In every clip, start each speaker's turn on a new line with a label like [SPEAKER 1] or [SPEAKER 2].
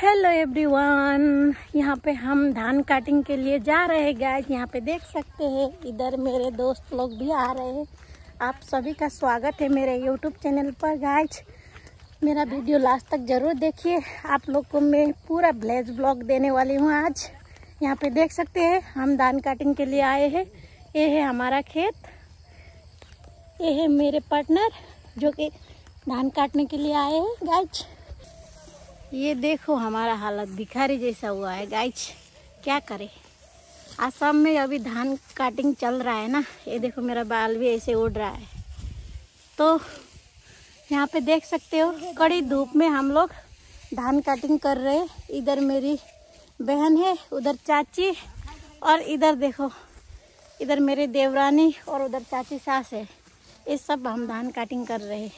[SPEAKER 1] hello everyone यहाँ पे हम धान काटिंग के लिए जा रहे हैं गाइस यहाँ पे देख सकते हैं इधर मेरे दोस्त लोग भी आ रहे हैं आप सभी का स्वागत है मेरे यूट्यूब चैनल पर गाइस मेरा वीडियो लास्ट तक जरूर देखिए आप लोग को मैं पूरा ब्लेज ब्लॉग देने वाली हूँ आज यहाँ पे देख सकते हैं हम धान काटिंग के लिए आए हैं ये है हमारा खेत ये है मेरे पार्टनर जो कि धान काटने के लिए आए हैं गाइज ये देखो हमारा हालत भिखारी जैसा हुआ है गाइच क्या करे आसाम में अभी धान काटिंग चल रहा है ना ये देखो मेरा बाल भी ऐसे उड़ रहा है तो यहाँ पे देख सकते हो कड़ी धूप में हम लोग धान काटिंग कर रहे इधर मेरी बहन है उधर चाची और इधर देखो इधर मेरे देवरानी और उधर चाची सास है ये सब हम धान काटिंग कर रहे हैं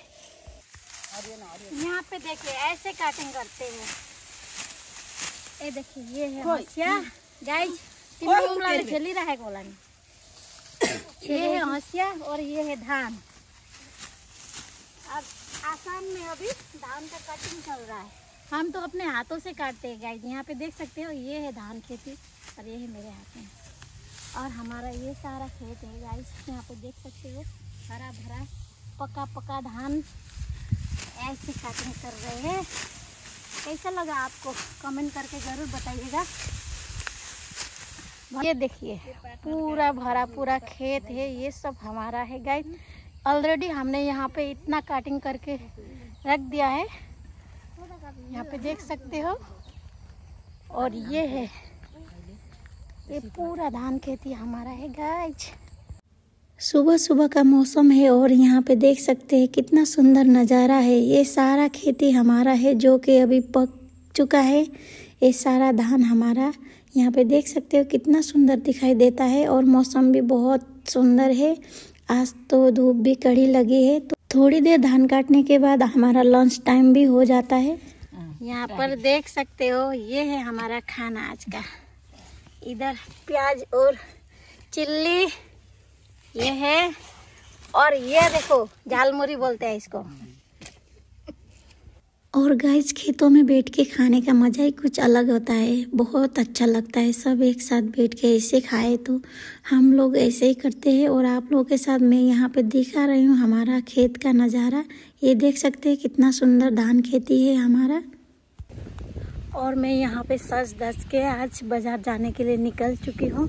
[SPEAKER 1] यहाँ पे देखिए ऐसे कटिंग करते हैं ये देखिए ये है हसिया गाइस तीनों लड़के खेल ही रहा है गोला में ये है हसिया और ये है धान अब आसाम में अभी धान का कटिंग चल रहा है हम तो अपने हाथों से काटते हैं गाइस यहाँ पे देख सकते हो ये है धान खेती और ये है मेरे हाथ में और हमारा ये सारा खेत है गाइस यहाँ पे देख सकते हो हरा भरा पका पका धान ऐसी कटिंग कर रहे हैं कैसा लगा आपको कमेंट करके ज़रूर बताइएगा ये देखिए पूरा भरा पूरा खेत है ये सब हमारा है गाय ऑलरेडी हमने यहाँ पे इतना काटिंग करके रख दिया है यहाँ पे देख सकते हो और ये है ये पूरा धान खेती हमारा है गाय सुबह सुबह का मौसम है और यहाँ पे देख सकते हैं कितना सुंदर नज़ारा है ये सारा खेती हमारा है जो कि अभी पक चुका है ये सारा धान हमारा यहाँ पे देख सकते हो कितना सुंदर दिखाई देता है और मौसम भी बहुत सुंदर है आज तो धूप भी कड़ी लगी है तो थोड़ी देर धान काटने के बाद हमारा लंच टाइम भी हो जाता है यहाँ पर देख सकते हो ये है हमारा खाना आज का इधर प्याज और चिल्ली ये है और ये देखो झालमुरी बोलते हैं इसको और गाइस खेतों में बैठ के खाने का मज़ा ही कुछ अलग होता है बहुत अच्छा लगता है सब एक साथ बैठ के ऐसे खाए तो हम लोग ऐसे ही करते हैं और आप लोगों के साथ मैं यहाँ पे दिखा रही हूँ हमारा खेत का नज़ारा ये देख सकते हैं कितना सुंदर धान खेती है हमारा और मैं यहाँ पे सच दस के आज बाज़ार जाने के लिए निकल चुकी हूँ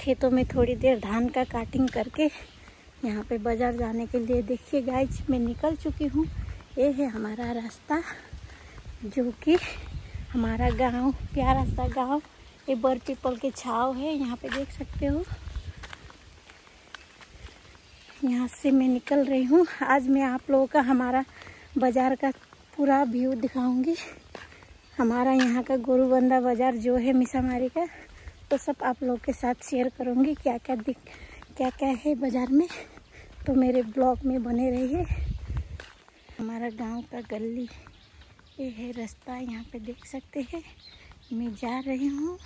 [SPEAKER 1] खेतों में थोड़ी देर धान का काटिंग करके यहाँ पे बाज़ार जाने के लिए देखिए गाइज मैं निकल चुकी हूँ ये है हमारा रास्ता जो कि हमारा गांव प्यारा सा गांव ये बर पीपल के छाव है यहाँ पे देख सकते हो यहाँ से मैं निकल रही हूँ आज मैं आप लोगों का हमारा बाज़ार का पूरा व्यू दिखाऊंगी हमारा यहाँ का गुरुबंदा बाज़ार जो है मिसामारी का तो सब आप लोगों के साथ शेयर करूँगी क्या क्या दिख क्या क्या है बाज़ार में तो मेरे ब्लॉग में बने रहिए हमारा गांव का गली ये है रास्ता यहाँ पे देख सकते हैं मैं जा रही हूँ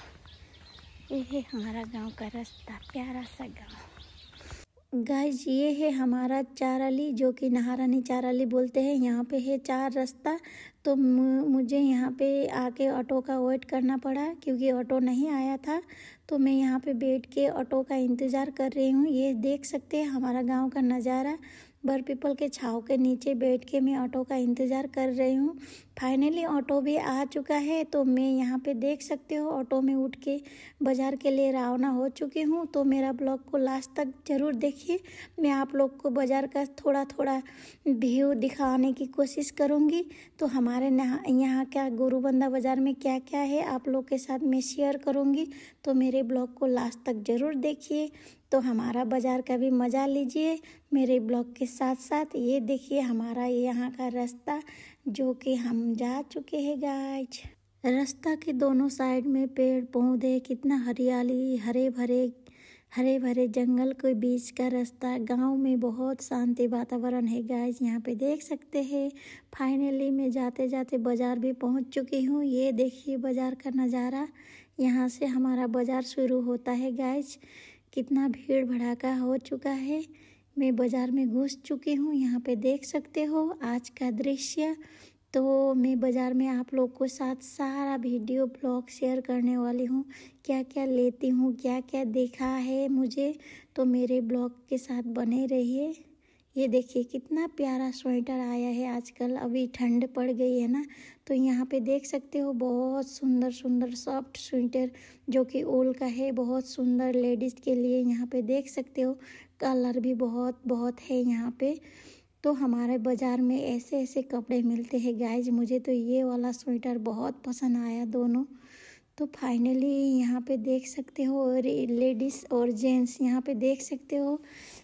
[SPEAKER 1] ये है हमारा गांव का रास्ता प्यारा सा गांव गाइज ये है हमारा चाराली जो कि नहारानी चाराली बोलते हैं यहाँ पे है चार रास्ता तो मुझे यहाँ पे आके ऑटो का वेट करना पड़ा क्योंकि ऑटो नहीं आया था तो मैं यहाँ पे बैठ के ऑटो का इंतज़ार कर रही हूँ ये देख सकते हैं हमारा गांव का नज़ारा बर पीपल के छाव के नीचे बैठ के मैं ऑटो का इंतज़ार कर रही हूँ फाइनली ऑटो भी आ चुका है तो मैं यहाँ पे देख सकते हो ऑटो में उठ के बाज़ार के लिए रवाना हो चुकी हूँ तो मेरा ब्लॉग को लास्ट तक ज़रूर देखिए मैं आप लोग को बाज़ार का थोड़ा थोड़ा व्यू दिखाने की कोशिश करूँगी तो हमारे यहाँ क्या गुरुबंदा बाज़ार में क्या क्या है आप लोग के साथ मैं शेयर करूँगी तो मेरे ब्लॉग को लास्ट तक ज़रूर देखिए तो हमारा बाज़ार का भी मज़ा लीजिए मेरे ब्लॉग के साथ साथ ये देखिए हमारा यहाँ का रास्ता जो कि हम जा चुके हैं गाइज रास्ता के दोनों साइड में पेड़ पौधे कितना हरियाली हरे भरे हरे भरे जंगल के बीच का रास्ता गांव में बहुत शांति वातावरण है गाइज यहाँ पे देख सकते हैं फाइनली मैं जाते जाते बाज़ार भी पहुँच चुकी हूँ ये देखिए बाज़ार का नज़ारा यहाँ से हमारा बाज़ार शुरू होता है गाइज कितना भीड़ भड़ाका हो चुका है मैं बाज़ार में घुस चुकी हूँ यहाँ पे देख सकते हो आज का दृश्य तो मैं बाज़ार में आप लोग को साथ सारा वीडियो ब्लॉग शेयर करने वाली हूँ क्या क्या लेती हूँ क्या क्या देखा है मुझे तो मेरे ब्लॉग के साथ बने रहिए ये देखिए कितना प्यारा स्वेटर आया है आजकल अभी ठंड पड़ गई है ना तो यहाँ पे देख सकते हो बहुत सुंदर सुंदर सॉफ्ट स्वेटर जो कि ओल का है बहुत सुंदर लेडीज़ के लिए यहाँ पे देख सकते हो कलर भी बहुत बहुत है यहाँ पे तो हमारे बाज़ार में ऐसे ऐसे कपड़े मिलते हैं गाइज मुझे तो ये वाला स्वेटर बहुत पसंद आया दोनों तो फाइनली यहाँ पे देख सकते हो लेडीज़ और जेंट्स यहाँ पे देख सकते हो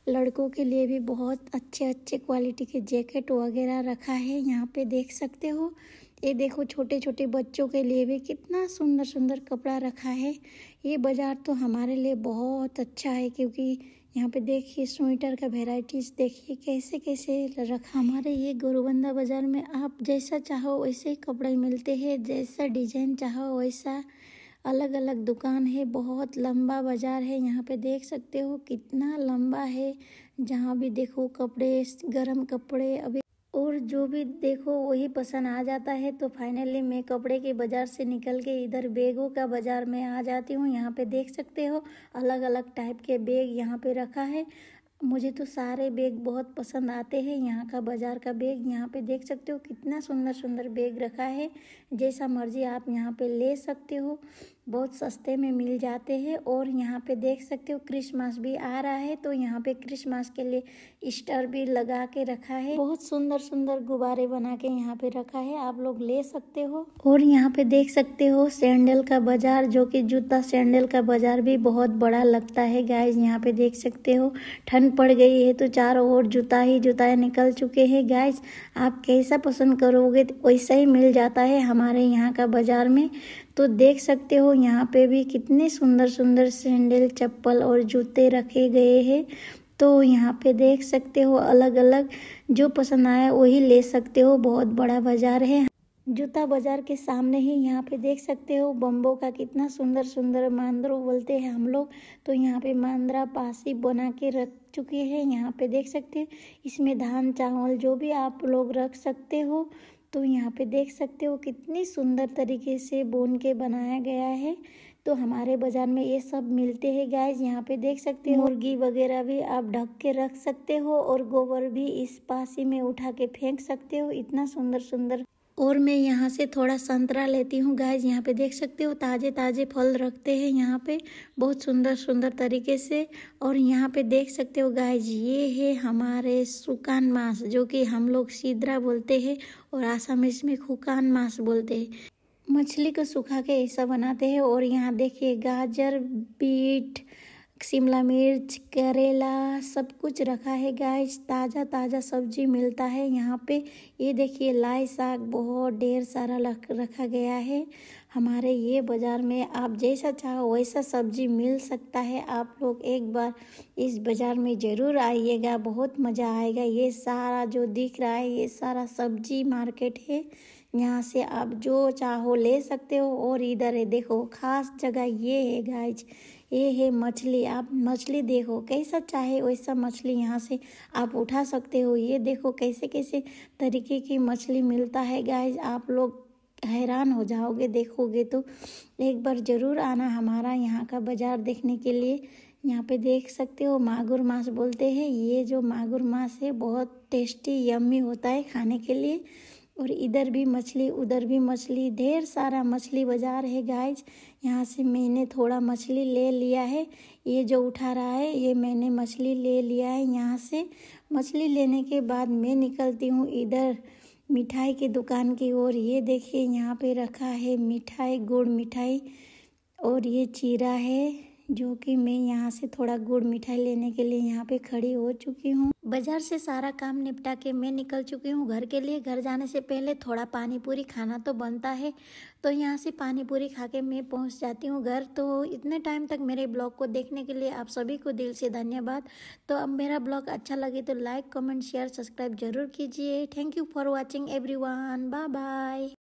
[SPEAKER 1] लड़कों के लिए भी बहुत अच्छे अच्छे क्वालिटी के जैकेट वगैरह रखा है यहाँ पे देख सकते हो ये देखो छोटे छोटे बच्चों के लिए भी कितना सुंदर सुंदर कपड़ा रखा है ये बाज़ार तो हमारे लिए बहुत अच्छा है क्योंकि यहाँ पे देखिए स्वेटर का वेराइटीज़ देखिए कैसे कैसे रखा हमारे ये गोरुबंदा बाज़ार में आप जैसा चाहो वैसे ही कपड़े मिलते हैं जैसा डिजाइन चाहो वैसा अलग अलग दुकान है बहुत लंबा बाज़ार है यहाँ पे देख सकते हो कितना लंबा है जहाँ भी देखो कपड़े गर्म कपड़े अभी और जो भी देखो वही पसंद आ जाता है तो फाइनली मैं कपड़े के बाज़ार से निकल के इधर बैगों का बाज़ार में आ जाती हूँ यहाँ पे देख सकते हो अलग अलग टाइप के बैग यहाँ पे रखा है मुझे तो सारे बैग बहुत पसंद आते हैं यहाँ का बाज़ार का बैग यहाँ पे देख सकते हो कितना सुंदर सुंदर बैग रखा है जैसा मर्ज़ी आप यहाँ पे ले सकते हो बहुत सस्ते में मिल जाते हैं और यहाँ पे देख सकते हो क्रिसमस भी आ रहा है तो यहाँ पे क्रिसमस के लिए स्टर भी लगा के रखा है बहुत सुंदर सुंदर गुब्बारे बना के यहाँ पे रखा है आप लोग ले सकते हो और यहाँ पे देख सकते हो सैंडल का बाजार जो कि जूता सैंडल का बाजार भी बहुत बड़ा लगता है गाइज यहाँ पे देख सकते हो ठंड ठंड पड़ गई है तो चारों ओर जूता ही जूता निकल चुके हैं गाइस आप कैसा पसंद करोगे तो वैसा ही मिल जाता है हमारे यहाँ का बाज़ार में तो देख सकते हो यहाँ पे भी कितने सुंदर सुंदर सैंडल चप्पल और जूते रखे गए हैं तो यहाँ पे देख सकते हो अलग अलग जो पसंद आया वही ले सकते हो बहुत बड़ा बाज़ार है जूता बाजार के सामने ही यहाँ पे देख सकते हो बम्बो का कितना सुंदर सुंदर मांद्रो बोलते हैं हम लोग तो यहाँ पे मांद्रा पासी बना के रख चुके हैं यहाँ पे देख सकते हो इसमें धान चावल जो भी आप लोग रख सकते हो तो यहाँ पे देख सकते हो कितनी सुंदर तरीके से बोन के बनाया गया है तो हमारे बाज़ार में ये सब मिलते हैं गैस यहाँ पे देख सकते हो मुर्गी वगैरह भी आप ढक के रख सकते हो और गोबर भी इस पासी में उठा के फेंक सकते हो इतना सुंदर सुंदर और मैं यहाँ से थोड़ा संतरा लेती हूँ गाइज यहाँ पे देख सकते हो ताज़े ताज़े फल रखते हैं यहाँ पे बहुत सुंदर सुंदर तरीके से और यहाँ पे देख सकते हो गाइज ये है हमारे सुकान मांस जो कि हम लोग सीधरा बोलते हैं और आसाम इसमें खुकान मांस बोलते हैं मछली को सुखा के ऐसा बनाते हैं और यहाँ देखिए गाजर बीट शिमला मिर्च करेला सब कुछ रखा है गाइस ताज़ा ताज़ा सब्जी मिलता है यहाँ पे ये देखिए लाई साग बहुत ढेर सारा रखा गया है हमारे ये बाज़ार में आप जैसा चाहो वैसा सब्जी मिल सकता है आप लोग एक बार इस बाज़ार में ज़रूर आइएगा बहुत मज़ा आएगा ये सारा जो दिख रहा है ये सारा सब्जी मार्केट है यहाँ से आप जो चाहो ले सकते हो और इधर है देखो खास जगह ये है गाइज ये है मछली आप मछली देखो कैसा चाहे वैसा मछली यहाँ से आप उठा सकते हो ये देखो कैसे कैसे तरीके की मछली मिलता है गाइज आप लोग हैरान हो जाओगे देखोगे तो एक बार ज़रूर आना हमारा यहाँ का बाज़ार देखने के लिए यहाँ पे देख सकते हो मागुर मांस बोलते हैं ये जो मागुर मांस है बहुत टेस्टी यम्मी होता है खाने के लिए और इधर भी मछली उधर भी मछली ढेर सारा मछली बाज़ार है गाइज यहाँ से मैंने थोड़ा मछली ले लिया है ये जो उठा रहा है ये मैंने मछली ले लिया है यहाँ से मछली लेने के बाद मैं निकलती हूँ इधर मिठाई की दुकान की ओर ये देखिए यहाँ पे रखा है मिठाई गुड़ मिठाई और ये चीरा है जो कि मैं यहाँ से थोड़ा गुड़ मिठाई लेने के लिए यहाँ पे खड़ी हो चुकी हूँ बाजार से सारा काम निपटा के मैं निकल चुकी हूँ घर के लिए घर जाने से पहले थोड़ा पानी पूरी खाना तो बनता है तो यहाँ से पानी पूरी खा के मैं पहुँच जाती हूँ घर तो इतने टाइम तक मेरे ब्लॉग को देखने के लिए आप सभी को दिल से धन्यवाद तो अब मेरा ब्लॉग अच्छा लगे तो लाइक कमेंट शेयर सब्सक्राइब जरूर कीजिए thank you for watching everyone bye